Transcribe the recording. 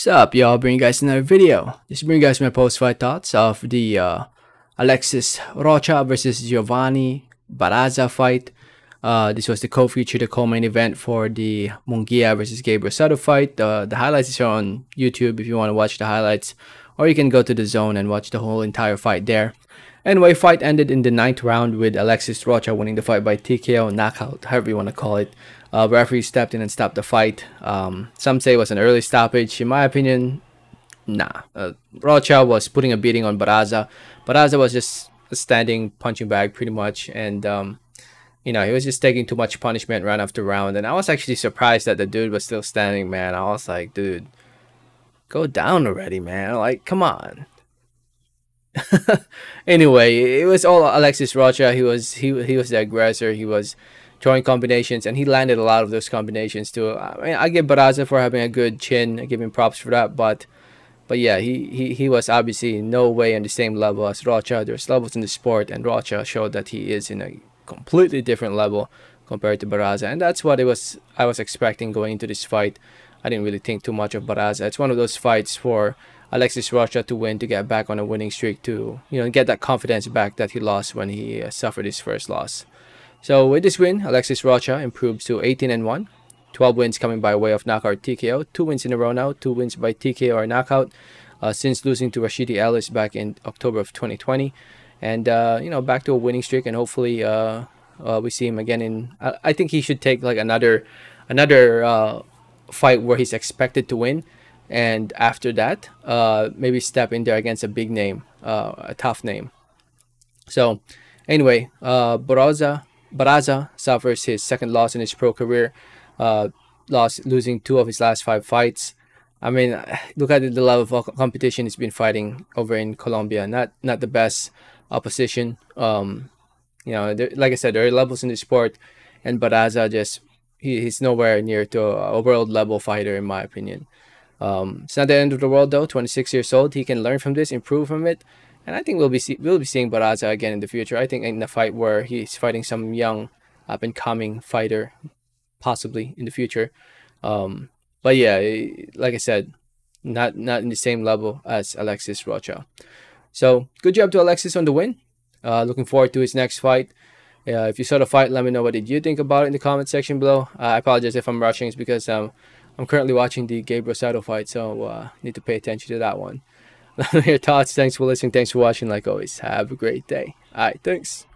What's up, y'all? Bring you guys another video. This bring you guys my post fight thoughts of the uh, Alexis Rocha versus Giovanni Baraza fight. Uh, this was the co-feature, the co-main event for the Mungia versus Gabriel Soto fight. Uh, the highlights are on YouTube if you want to watch the highlights, or you can go to the zone and watch the whole entire fight there. Anyway, fight ended in the ninth round with Alexis Rocha winning the fight by TKO knockout, however you want to call it. Uh, referee stepped in and stopped the fight. Um, some say it was an early stoppage. In my opinion, nah. Uh, Rocha was putting a beating on Baraza. Baraza was just a standing punching bag pretty much, and um, you know he was just taking too much punishment round after round. And I was actually surprised that the dude was still standing, man. I was like, dude, go down already, man. Like, come on. anyway, it was all Alexis Rocha. He was he he was the aggressor. He was throwing combinations, and he landed a lot of those combinations too. I mean, I give Baraza for having a good chin. I give him props for that, but. But yeah, he, he, he was obviously in no way on the same level as Rocha. There's levels in the sport, and Rocha showed that he is in a completely different level compared to Baraza, and that's what it was I was expecting going into this fight. I didn't really think too much of Barraza. It's one of those fights for Alexis Rocha to win, to get back on a winning streak, to you know get that confidence back that he lost when he uh, suffered his first loss. So with this win, Alexis Rocha improves to 18 and 1, 12 wins coming by way of knockout TKO, two wins in a row now, two wins by TKO or knockout uh, since losing to Rashidi Ellis back in October of 2020, and uh, you know back to a winning streak and hopefully uh, uh, we see him again in. I, I, think he should take like another another uh, fight where he's expected to win, and after that, uh, maybe step in there against a big name, uh, a tough name. So, anyway, uh, Baraza Baraza suffers his second loss in his pro career, uh, lost losing two of his last five fights. I mean, look at the level of competition he's been fighting over in Colombia. Not not the best opposition. Um, you know, there, like I said, there are levels in the sport, and Baraza just he, he's nowhere near to a, a world level fighter in my opinion. Um, it's not the end of the world though. 26 years old, he can learn from this, improve from it, and I think we'll be we'll be seeing Baraza again in the future. I think in a fight where he's fighting some young, up and coming fighter, possibly in the future. Um, but yeah, eh, like I said, not not in the same level as Alexis Rocha. So good job to Alexis on the win. Uh, looking forward to his next fight. Uh, if you saw the fight, let me know what did you think about it in the comment section below. Uh, I apologize if I'm rushing. It's because um, I'm currently watching the Gabriel Sato fight, so uh, need to pay attention to that one. Let me know your thoughts. Thanks for listening. Thanks for watching. Like always, have a great day. All right, thanks.